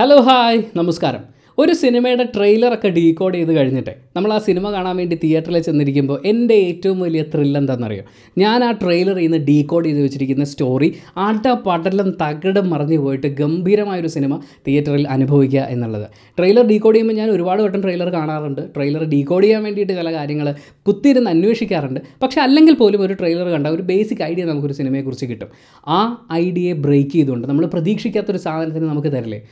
hello hi നമസ്കാരം ഒരു സിനിമയുടെ ട്രെയിലറൊക്കെ ഡീകോഡ് ചെയ്ത് കഴിഞ്ഞിട്ട് നമ്മൾ ആ സിനിമ കാണാൻ വേണ്ടി തിയേറ്ററിൽ ചെന്നിരിക്കുമ്പോൾ എൻ്റെ ഏറ്റവും വലിയ ത്രില്ല് എന്താണെന്നറിയോ ഞാൻ ആ ട്രെയിലറിൽ നിന്ന് ഡീകോഡ് ചെയ്ത് വെച്ചിരിക്കുന്ന സ്റ്റോറി ആട്ട പടലം തകിടം മറിഞ്ഞു പോയിട്ട് ഗംഭീരമായൊരു സിനിമ തിയേറ്ററിൽ അനുഭവിക്കുക എന്നുള്ളത് ട്രെയിലർ ഡീകോഡ് ചെയ്യുമ്പോൾ ഞാൻ ഒരുപാട് വട്ടം ട്രെയിലർ കാണാറുണ്ട് ട്രെയിലർ ഡീകോഡ് ചെയ്യാൻ വേണ്ടിയിട്ട് ചില കാര്യങ്ങൾ കുത്തിയിരുന്ന് അന്വേഷിക്കാറുണ്ട് പക്ഷേ അല്ലെങ്കിൽ പോലും ഒരു ട്രെയിലർ കണ്ട ഒരു ബേസിക് ഐഡിയ നമുക്കൊരു സിനിമയെക്കുറിച്ച് കിട്ടും ആ ഐഡിയയെ ബ്രേക്ക് ചെയ്തുകൊണ്ട് നമ്മൾ പ്രതീക്ഷിക്കാത്തൊരു സാധനത്തിന് നമുക്ക് തരില്ലേ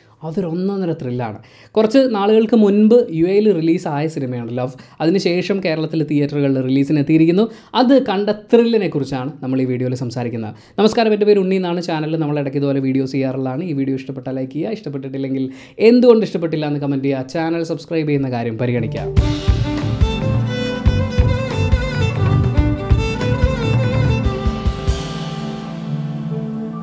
ഒന്നൊന്നര ത്രില്ലാണ് കുറച്ച് നാളുകൾക്ക് മുൻപ് യു എയിൽ റിലീസായ സിനിമയാണ് ലവ് അതിനുശേഷം കേരളത്തിലെ തിയേറ്ററുകളിൽ റിലീസിന് എത്തിയിരിക്കുന്നു അത് കണ്ട ത്രില്ലിനെ കുറിച്ചാണ് നമ്മൾ ഈ വീഡിയോയിൽ സംസാരിക്കുന്നത് നമസ്കാരം എൻ്റെ പേര് ഉണ്ണി എന്നാണ് ചാനലിൽ നമ്മൾ ഇടയ്ക്ക് ഇതുപോലെ വീഡിയോസ് ചെയ്യാറുള്ളതാണ് ഈ വീഡിയോ ഇഷ്ടപ്പെട്ടാൽ ലൈക്ക് ചെയ്യുക ഇഷ്ടപ്പെട്ടിട്ടില്ലെങ്കിൽ എന്തുകൊണ്ട് ഇഷ്ടപ്പെട്ടില്ല എന്ന് കമൻറ്റ് ചെയ്യുക ചാനൽ സബ്സ്ക്രൈബ് ചെയ്യുന്ന കാര്യം പരിഗണിക്കാം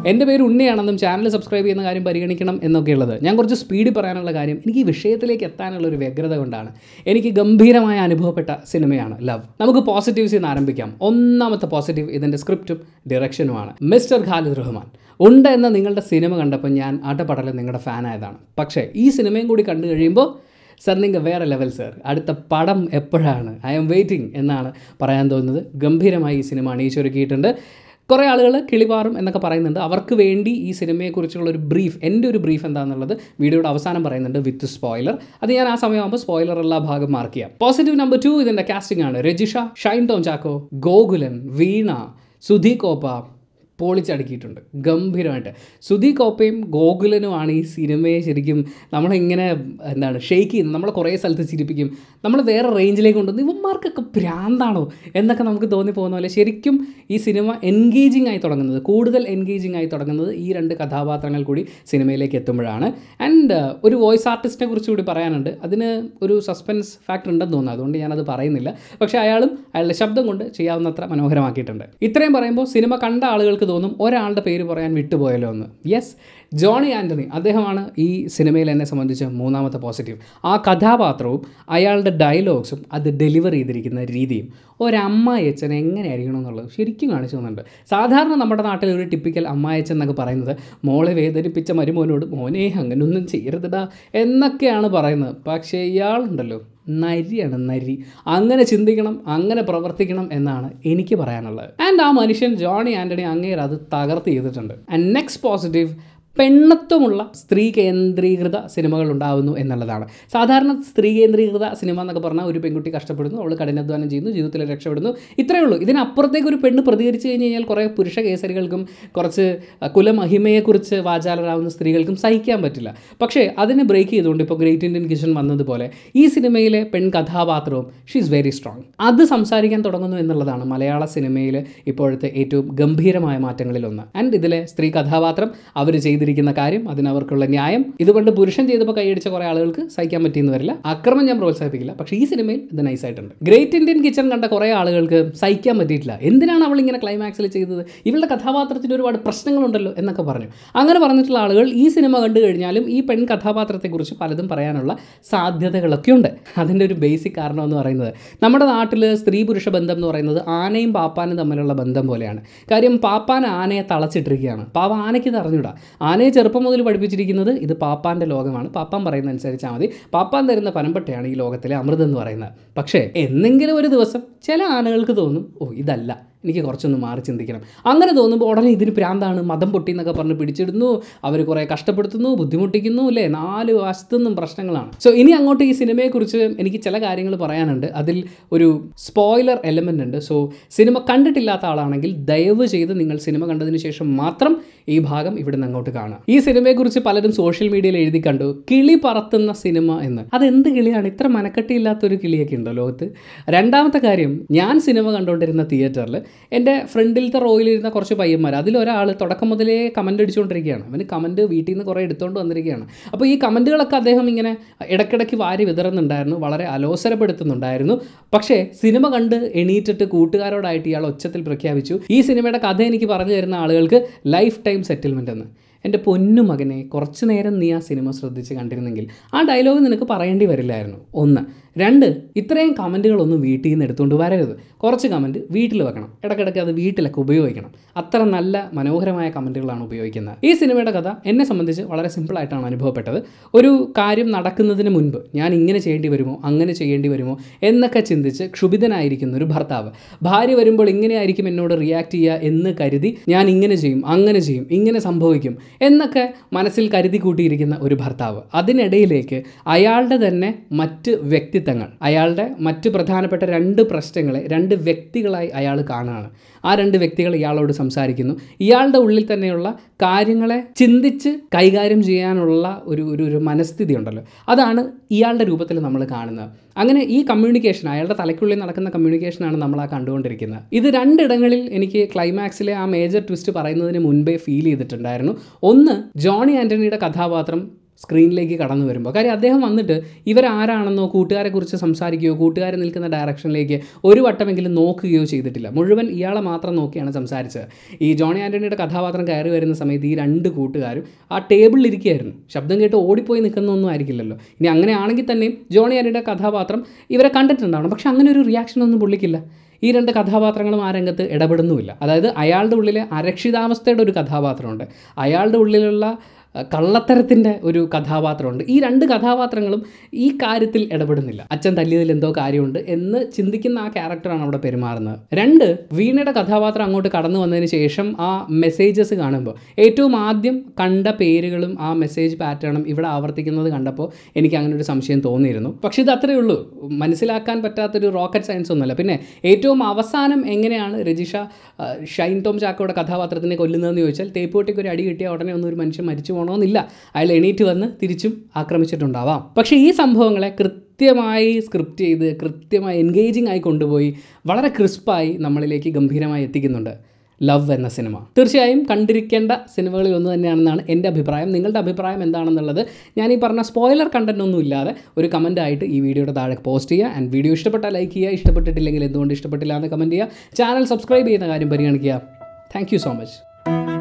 എൻ്റെ പേര് ഉണ്ണിയാണെന്നും ചാനൽ സബ്സ്ക്രൈബ് ചെയ്യുന്ന കാര്യം പരിഗണിക്കണം എന്നൊക്കെയുള്ളത് ഞാൻ കുറച്ച് സ്പീഡിൽ പറയാനുള്ള കാര്യം എനിക്ക് ഈ വിഷയത്തിലേക്ക് എത്താനുള്ള ഒരു വ്യഗ്രത കൊണ്ടാണ് എനിക്ക് ഗംഭീരമായ അനുഭവപ്പെട്ട സിനിമയാണ് ലവ് നമുക്ക് പോസിറ്റീവ്സ് ഇന്ന് ആരംഭിക്കാം ഒന്നാമത്തെ പോസിറ്റീവ് ഇതിൻ്റെ സ്ക്രിപ്റ്റും ഡിറക്ഷനുമാണ് മിസ്റ്റർ ഖാലിദ് റഹ്മാൻ ഉണ്ട് എന്ന നിങ്ങളുടെ സിനിമ കണ്ടപ്പോൾ ഞാൻ ആട്ടപ്പടലിൽ നിങ്ങളുടെ ഫാനായതാണ് പക്ഷേ ഈ സിനിമയും കൂടി കണ്ടു കഴിയുമ്പോൾ സർ നിങ്ങൾ വേറെ ലെവൽ സർ അടുത്ത പടം എപ്പോഴാണ് ഐ ആം വെയിറ്റിംഗ് എന്നാണ് പറയാൻ തോന്നുന്നത് ഗംഭീരമായി ഈ സിനിമ അണിയിച്ചൊരുക്കിയിട്ടുണ്ട് കുറേ ആളുകൾ കിളിവാറും എന്നൊക്കെ പറയുന്നുണ്ട് അവർക്ക് വേണ്ടി ഈ സിനിമയെക്കുറിച്ചുള്ള ഒരു ബ്രീഫ് എൻ്റെ ഒരു ബ്രീഫ് എന്താണെന്നുള്ളത് വീഡിയോയുടെ അവസാനം പറയുന്നുണ്ട് വിത്ത് സ്പോയിലർ അത് ഞാൻ ആ സമയമാകുമ്പോൾ സ്പോയിലർ ഉള്ള ഭാഗം മാർക്ക് ചെയ്യാം പോസിറ്റീവ് നമ്പർ ടു ഇതിൻ്റെ കാസ്റ്റിംഗ് ആണ് രജിഷ ഷൈൻ ടോം ചാക്കോ ഗോകുലൻ വീണ സുധി കോപ്പ പൊളിച്ചടുക്കിയിട്ടുണ്ട് ഗംഭീരമായിട്ട് സുധി കോപ്പയും ഗോകുലനുമാണ് ഈ സിനിമയെ ശരിക്കും നമ്മളിങ്ങനെ എന്താണ് ഷെയ്ക്ക് ചെയ്യുന്നത് നമ്മളെ കുറേ സ്ഥലത്ത് ചിരിപ്പിക്കും നമ്മൾ വേറെ റേഞ്ചിലേക്ക് കൊണ്ടുവന്ന് ഇവന്മാർക്കൊക്കെ ഭ്രാന്താണോ എന്നൊക്കെ നമുക്ക് തോന്നിപ്പോകുന്ന പോലെ ശരിക്കും ഈ സിനിമ എൻഗേജിങ് ആയി തുടങ്ങുന്നത് കൂടുതൽ എൻഗേജിങ് ആയി തുടങ്ങുന്നത് ഈ രണ്ട് കഥാപാത്രങ്ങൾ കൂടി സിനിമയിലേക്ക് എത്തുമ്പോഴാണ് ആൻഡ് uh, ഒരു വോയിസ് ആർട്ടിസ്റ്റിനെ കുറിച്ച് കൂടി പറയാനുണ്ട് അതിന് ഒരു സസ്പെൻസ് ഫാക്ടർ ഉണ്ടെന്ന് തോന്നുന്നു അതുകൊണ്ട് ഞാനത് പറയുന്നില്ല പക്ഷേ അയാളും അയാളുടെ ശബ്ദം കൊണ്ട് ചെയ്യാവുന്നത്ര മനോഹരമാക്കിയിട്ടുണ്ട് ഇത്രയും പറയുമ്പോൾ സിനിമ കണ്ട ആളുകൾക്ക് നിങ്ങൾക്ക് തോന്നും ഒരാളുടെ പേര് പറയാൻ വിട്ടുപോയല്ലോ എന്ന് യെസ് ജോണി ആൻ്റണി അദ്ദേഹമാണ് ഈ സിനിമയിൽ എന്നെ സംബന്ധിച്ച് മൂന്നാമത്തെ പോസിറ്റീവ് ആ കഥാപാത്രവും അയാളുടെ ഡയലോഗ്സും അത് ഡെലിവർ ചെയ്തിരിക്കുന്ന രീതിയും ഒരമ്മയച്ചൻ എങ്ങനെയായിരിക്കണം എന്നുള്ളത് ശരിക്കും കാണിച്ചു തന്നുണ്ട് സാധാരണ നമ്മുടെ നാട്ടിൽ ഒരു ടിപ്പിക്കൽ അമ്മായച്ചൻ എന്നൊക്കെ പറയുന്നത് മോളെ വേദനിപ്പിച്ച മരുമോനോട് മോനെ അങ്ങനൊന്നും ചെയ്യരുതടാ എന്നൊക്കെയാണ് പറയുന്നത് പക്ഷേ ഇയാളുണ്ടല്ലോ നരിയാണ് നരി അങ്ങനെ ചിന്തിക്കണം അങ്ങനെ പ്രവർത്തിക്കണം എന്നാണ് എനിക്ക് പറയാനുള്ളത് ആൻഡ് ആ മനുഷ്യൻ ജോണി ആൻ്റണി അങ്ങേർ അത് തകർത്ത് ചെയ്തിട്ടുണ്ട് ആൻഡ് നെക്സ്റ്റ് പോസിറ്റീവ് പെണ്ണത്വമുള്ള സ്ത്രീ കേന്ദ്രീകൃത സിനിമകൾ ഉണ്ടാകുന്നു എന്നുള്ളതാണ് സാധാരണ സ്ത്രീ കേന്ദ്രീകൃത സിനിമ എന്നൊക്കെ പറഞ്ഞാൽ ഒരു പെൺകുട്ടി കഷ്ടപ്പെടുന്നു അവൾ കഠിനാധ്വാനം ചെയ്യുന്നു ജീവിതത്തിൽ രക്ഷപ്പെടുന്നു ഇത്രയേ ഉള്ളൂ ഇതിനപ്പുറത്തേക്ക് ഒരു പെണ്ണ് പ്രതികരിച്ചു കഴിഞ്ഞ് കഴിഞ്ഞാൽ കുറേ പുരുഷ കേസരികൾക്കും കുറച്ച് കുലമഹിമയെക്കുറിച്ച് വാചാലരാകുന്ന സ്ത്രീകൾക്കും സഹിക്കാൻ പറ്റില്ല പക്ഷേ അതിനെ ബ്രേക്ക് ചെയ്തുകൊണ്ട് ഇപ്പോൾ ഗ്രേറ്റ് ഇന്ത്യൻ കിച്ചൺ വന്നതുപോലെ ഈ സിനിമയിലെ പെൺ കഥാപാത്രവും ഷീ ഈസ് വെരി സ്ട്രോങ് അത് സംസാരിക്കാൻ തുടങ്ങുന്നു എന്നുള്ളതാണ് മലയാള സിനിമയിൽ ഇപ്പോഴത്തെ ഏറ്റവും ഗംഭീരമായ മാറ്റങ്ങളിലൊന്ന് ആൻഡ് ഇതിലെ സ്ത്രീ കഥാപാത്രം അവർ ചെയ്ത് ചെയ്തിരിക്കുന്ന കാര്യം അതിനവർക്കുള്ള ന്യായം ഇതുകൊണ്ട് പുരുഷൻ ചെയ്തപ്പോൾ കൈയടിച്ച കുറേ ആളുകൾക്ക് സഹിക്കാൻ പറ്റിയെന്ന് വരില്ല അക്രമം ഞാൻ പ്രോത്സാഹിപ്പിക്കില്ല പക്ഷേ ഈ സിനിമയിൽ ഇത് നൈസായിട്ടുണ്ട് ഗ്രേറ്റ് ഇന്ത്യൻ കിച്ചൺ കണ്ട കുറേ ആളുകൾക്ക് സഹിക്കാൻ പറ്റിയിട്ടില്ല എന്തിനാണ് അവൾ ഇങ്ങനെ ക്ലൈമാക്സിൽ ചെയ്തത് ഇവളുടെ കഥാപാത്രത്തിന് ഒരുപാട് പ്രശ്നങ്ങളുണ്ടല്ലോ എന്നൊക്കെ പറഞ്ഞു അങ്ങനെ പറഞ്ഞിട്ടുള്ള ആളുകൾ ഈ സിനിമ കണ്ടു കഴിഞ്ഞാലും ഈ പെൺ കഥാപാത്രത്തെക്കുറിച്ച് പലതും പറയാനുള്ള സാധ്യതകളൊക്കെ ഉണ്ട് അതിൻ്റെ ഒരു ബേസിക് കാരണം എന്ന് പറയുന്നത് നമ്മുടെ നാട്ടിൽ സ്ത്രീ പുരുഷ ബന്ധം എന്ന് പറയുന്നത് ആനയും പാപ്പാനും തമ്മിലുള്ള ബന്ധം പോലെയാണ് കാര്യം പാപ്പാൻ ആനയെ തളച്ചിട്ടിരിക്കുകയാണ് പാവ ആനയ്ക്ക് തറഞ്ഞുവിടാം ആനയെ ചെറുപ്പം മുതൽ പഠിപ്പിച്ചിരിക്കുന്നത് ഇത് പാപ്പാൻ്റെ ലോകമാണ് പാപ്പാൻ പറയുന്ന അനുസരിച്ചാൽ മതി പാപ്പാൻ തരുന്ന പനമ്പട്ടയാണ് ഈ ലോകത്തിലെ അമൃതം എന്ന് പറയുന്നത് പക്ഷേ എന്തെങ്കിലും ഒരു ദിവസം ചില ആനകൾക്ക് തോന്നും ഓ ഇതല്ല എനിക്ക് കുറച്ചൊന്ന് മാറി ചിന്തിക്കണം അങ്ങനെ തോന്നുമ്പോൾ ഉടനെ ഇതിന് പ്രാന്താണ് മതം പൊട്ടി എന്നൊക്കെ പറഞ്ഞ് പിടിച്ചിടുന്നു അവർ കുറേ കഷ്ടപ്പെടുത്തുന്നു ബുദ്ധിമുട്ടിക്കുന്നു അല്ലേ നാല് വശത്തുനിന്നും പ്രശ്നങ്ങളാണ് സോ ഇനി അങ്ങോട്ട് ഈ സിനിമയെക്കുറിച്ച് എനിക്ക് ചില കാര്യങ്ങൾ പറയാനുണ്ട് അതിൽ ഒരു സ്പോയിലർ എലമെൻ്റ് ഉണ്ട് സോ സിനിമ കണ്ടിട്ടില്ലാത്ത ആളാണെങ്കിൽ ദയവ് ചെയ്ത് നിങ്ങൾ സിനിമ കണ്ടതിന് ശേഷം മാത്രം ഈ ഭാഗം ഇവിടെ നിന്ന് അങ്ങോട്ട് കാണുക ഈ സിനിമയെക്കുറിച്ച് പലരും സോഷ്യൽ മീഡിയയിൽ എഴുതി കണ്ടു കിളി പറത്തുന്ന സിനിമ എന്ന് അതെന്ത് കിളിയാണ് ഇത്ര മനക്കെട്ടിയില്ലാത്തൊരു കിളിയൊക്കെ ഉണ്ടോ ലോകത്ത് രണ്ടാമത്തെ കാര്യം ഞാൻ സിനിമ കണ്ടുകൊണ്ടിരുന്ന തിയേറ്ററിൽ എൻ്റെ ഫ്രണ്ടിലത്തെ റോയിലിരുന്ന കുറച്ച് പയ്യന്മാർ അതിലൊരാൾ തുടക്കം മുതലേ കമൻ്റ് അടിച്ചുകൊണ്ടിരിക്കുകയാണ് അവന് കമൻറ്റ് വീട്ടിൽ നിന്ന് കുറേ എടുത്തുകൊണ്ട് വന്നിരിക്കുകയാണ് അപ്പോൾ ഈ കമൻറ്റുകളൊക്കെ അദ്ദേഹം ഇങ്ങനെ ഇടയ്ക്കിടയ്ക്ക് വാരി വിതറുന്നുണ്ടായിരുന്നു വളരെ അലോസരപ്പെടുത്തുന്നുണ്ടായിരുന്നു പക്ഷേ സിനിമ കണ്ട് എണീറ്റിട്ട് കൂട്ടുകാരോടായിട്ട് ഇയാൾ ഒച്ചത്തിൽ പ്രഖ്യാപിച്ചു ഈ സിനിമയുടെ കഥ എനിക്ക് പറഞ്ഞു തരുന്ന ആളുകൾക്ക് ലൈഫ് ടൈം സെറ്റിൽമെൻ്റ് എന്ന് എൻ്റെ പൊന്നു മകനെ കുറച്ച് നേരം നീ ആ സിനിമ ശ്രദ്ധിച്ച് കണ്ടിരുന്നെങ്കിൽ ആ ഡയലോഗ് നിനക്ക് പറയേണ്ടി വരില്ലായിരുന്നു ഒന്ന് രണ്ട് ഇത്രയും കമൻറ്റുകളൊന്നും വീട്ടിൽ നിന്ന് എടുത്തുകൊണ്ട് വരരുത് കുറച്ച് കമൻറ്റ് വീട്ടിൽ വെക്കണം ഇടയ്ക്കിടയ്ക്ക് അത് വീട്ടിലൊക്കെ ഉപയോഗിക്കണം അത്ര നല്ല മനോഹരമായ കമൻറ്റുകളാണ് ഉപയോഗിക്കുന്നത് ഈ സിനിമയുടെ കഥ എന്നെ സംബന്ധിച്ച് വളരെ സിമ്പിളായിട്ടാണ് അനുഭവപ്പെട്ടത് ഒരു കാര്യം നടക്കുന്നതിന് മുൻപ് ഞാൻ ഇങ്ങനെ ചെയ്യേണ്ടി വരുമോ അങ്ങനെ ചെയ്യേണ്ടി വരുമോ എന്നൊക്കെ ചിന്തിച്ച് ക്ഷുഭിതനായിരിക്കുന്ന ഒരു ഭർത്താവ് ഭാര്യ വരുമ്പോൾ ഇങ്ങനെയായിരിക്കും എന്നോട് റിയാക്ട് ചെയ്യുക എന്ന് കരുതി ഞാൻ ഇങ്ങനെ ചെയ്യും അങ്ങനെ ചെയ്യും ഇങ്ങനെ സംഭവിക്കും എന്നൊക്കെ മനസ്സിൽ കരുതി കൂട്ടിയിരിക്കുന്ന ഒരു ഭർത്താവ് അതിനിടയിലേക്ക് അയാളുടെ തന്നെ മറ്റ് വ്യക്തിത്വങ്ങൾ അയാളുടെ മറ്റ് പ്രധാനപ്പെട്ട രണ്ട് പ്രശ്നങ്ങളെ രണ്ട് വ്യക്തികളായി അയാൾ കാണുകയാണ് ആ രണ്ട് വ്യക്തികൾ ഇയാളോട് സംസാരിക്കുന്നു ഇയാളുടെ ഉള്ളിൽ തന്നെയുള്ള കാര്യങ്ങളെ ചിന്തിച്ച് കൈകാര്യം ചെയ്യാനുള്ള ഒരു ഒരു ഒരു മനസ്ഥിതി ഉണ്ടല്ലോ അതാണ് ഇയാളുടെ രൂപത്തിൽ നമ്മൾ കാണുന്നത് അങ്ങനെ ഈ കമ്മ്യൂണിക്കേഷൻ അയാളുടെ തലയ്ക്കുള്ളിൽ നടക്കുന്ന കമ്മ്യൂണിക്കേഷനാണ് നമ്മൾ ആ കണ്ടുകൊണ്ടിരിക്കുന്നത് ഇത് രണ്ടിടങ്ങളിൽ എനിക്ക് ക്ലൈമാക്സിലെ ആ മേജർ ട്വിസ്റ്റ് പറയുന്നതിന് മുൻപേ ഫീൽ ചെയ്തിട്ടുണ്ടായിരുന്നു ഒന്ന് ജോണി ആൻ്റണിയുടെ കഥാപാത്രം സ്ക്രീനിലേക്ക് കടന്നു വരുമ്പോൾ കാര്യം അദ്ദേഹം വന്നിട്ട് ഇവരാരാണെന്നോ കൂട്ടുകാരെക്കുറിച്ച് സംസാരിക്കുകയോ കൂട്ടുകാരെ നിൽക്കുന്ന ഡയറക്ഷനിലേക്ക് ഒരു വട്ടമെങ്കിലും നോക്കുകയോ ചെയ്തിട്ടില്ല മുഴുവൻ ഇയാളെ മാത്രം നോക്കിയാണ് സംസാരിച്ചത് ഈ ജോണി ആൻ്റണിയുടെ കഥാപാത്രം കയറി വരുന്ന സമയത്ത് ഈ രണ്ട് കൂട്ടുകാരും ആ ടേബിളിൽ ഇരിക്കുകയായിരുന്നു ശബ്ദം കേട്ട് ഓടിപ്പോയി നിൽക്കുന്നൊന്നും ആയിരിക്കില്ലല്ലോ ഇനി അങ്ങനെയാണെങ്കിൽ തന്നെയും ജോണി ആൻ്റണിയുടെ കഥാപാത്രം ഇവരെ കണ്ടിട്ടുണ്ടാവണം പക്ഷേ അങ്ങനെ ഒരു റിയാക്ഷൻ ഒന്നും പുള്ളിക്കില്ല ഈ രണ്ട് കഥാപാത്രങ്ങളും ആ രംഗത്ത് ഇടപെടുന്നുമില്ല അതായത് അയാളുടെ ഉള്ളിലെ അരക്ഷിതാവസ്ഥയുടെ ഒരു കഥാപാത്രമുണ്ട് അയാളുടെ ഉള്ളിലുള്ള കള്ളത്തരത്തിൻ്റെ ഒരു കഥാപാത്രമുണ്ട് ഈ രണ്ട് കഥാപാത്രങ്ങളും ഈ കാര്യത്തിൽ ഇടപെടുന്നില്ല അച്ഛൻ തല്ലിയതിൽ എന്തോ കാര്യമുണ്ട് എന്ന് ചിന്തിക്കുന്ന ആ ക്യാരക്ടറാണ് അവിടെ പെരുമാറുന്നത് രണ്ട് വീണയുടെ കഥാപാത്രം അങ്ങോട്ട് കടന്നു വന്നതിന് ശേഷം ആ മെസ്സേജസ് കാണുമ്പോൾ ഏറ്റവും ആദ്യം കണ്ട പേരുകളും ആ മെസ്സേജ് പാറ്റേണും ഇവിടെ ആവർത്തിക്കുന്നത് കണ്ടപ്പോൾ എനിക്ക് അങ്ങനെ ഒരു സംശയം തോന്നിയിരുന്നു പക്ഷേ ഇത് അത്രയേ ഉള്ളൂ മനസ്സിലാക്കാൻ പറ്റാത്തൊരു റോക്കറ്റ് സയൻസ് ഒന്നുമല്ല പിന്നെ ഏറ്റവും അവസാനം എങ്ങനെയാണ് രജിഷ ഷൈൻ ടോം ചാക്കോയുടെ കഥാപാത്രത്തിനെ കൊല്ലുന്നതെന്ന് ചോദിച്ചാൽ തേപ്പൂട്ടിക്ക് ഒരു അടി കിട്ടിയ ഉടനെ ഒന്നും ഒരു മനുഷ്യൻ മരിച്ചു ആകണമെന്നില്ല അയാൾ എണീറ്റ് വന്ന് തിരിച്ചും ആക്രമിച്ചിട്ടുണ്ടാവാം പക്ഷേ ഈ സംഭവങ്ങളെ കൃത്യമായി സ്ക്രിപ്റ്റ് ചെയ്ത് കൃത്യമായി എൻഗേജിങ് ആയി കൊണ്ടുപോയി വളരെ ക്രിസ്പായി നമ്മളിലേക്ക് ഗംഭീരമായി എത്തിക്കുന്നുണ്ട് ലവ് എന്ന സിനിമ തീർച്ചയായും കണ്ടിരിക്കേണ്ട സിനിമകളിൽ ഒന്ന് തന്നെയാണെന്നാണ് എൻ്റെ അഭിപ്രായം നിങ്ങളുടെ അഭിപ്രായം എന്താണെന്നുള്ളത് ഞാൻ ഈ പറഞ്ഞ സ്പോയിലർ കണ്ടന്റ് ഒന്നും ഇല്ലാതെ ഒരു കമൻറ്റായിട്ട് ഈ വീഡിയോയുടെ താഴെ പോസ്റ്റ് ചെയ്യുക ആൻഡ് വീഡിയോ ഇഷ്ടപ്പെട്ടാൽ ലൈക്ക് ചെയ്യുക ഇഷ്ടപ്പെട്ടിട്ടില്ലെങ്കിൽ എന്തുകൊണ്ട് ഇഷ്ടപ്പെട്ടില്ല എന്ന് കമൻറ്റ് ചെയ്യുക ചാനൽ സബ്സ്ക്രൈബ് ചെയ്യുന്ന കാര്യം പരിഗണിക്കുക താങ്ക് സോ മച്ച്